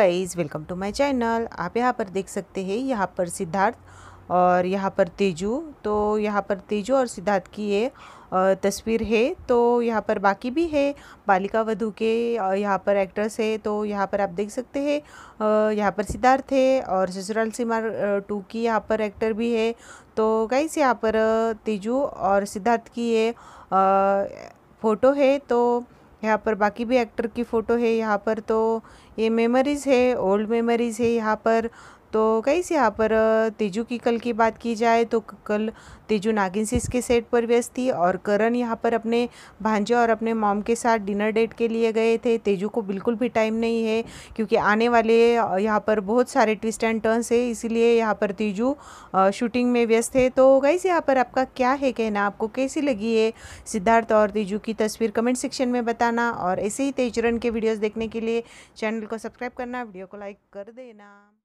guys welcome to my channel आप यहाँ पर देख सकते हैं यहाँ पर सिद्धार्थ और यहाँ पर तेजू तो यहाँ पर तेजू और सिद्धार्थ की ये तस्वीर है तो यहाँ पर बाकी भी है बालिका वधु के यहाँ पर एक्ट्रेस है तो यहाँ पर आप देख सकते हैं यहाँ पर सिद्धार्थ है और ससुराल सिमार टू की यहाँ पर एक्टर भी है तो गाइज यहाँ पर तेजू और सिद्धार्थ की ये फ़ोटो है तो यहाँ पर बाकी भी एक्टर की फ़ोटो है यहाँ पर तो ये मेमोरीज़ है ओल्ड मेमोरीज़ है यहाँ पर तो कई से यहाँ पर तेजू की कल की बात की जाए तो कल तेजू नागिन से के सेट पर व्यस्त थी और करण यहाँ पर अपने भांजे और अपने मॉम के साथ डिनर डेट के लिए गए थे तेजू को बिल्कुल भी टाइम नहीं है क्योंकि आने वाले यहाँ पर बहुत सारे ट्विस्ट एंड टर्न्स है इसीलिए यहाँ पर तेजू शूटिंग में व्यस्त है तो से यहाँ पर आपका क्या है कहना आपको कैसी लगी है सिद्धार्थ और तेजू की तस्वीर कमेंट सेक्शन में बताना और ऐसे ही तेजरन के वीडियोज़ देखने के लिए चैनल को सब्सक्राइब करना वीडियो को लाइक कर देना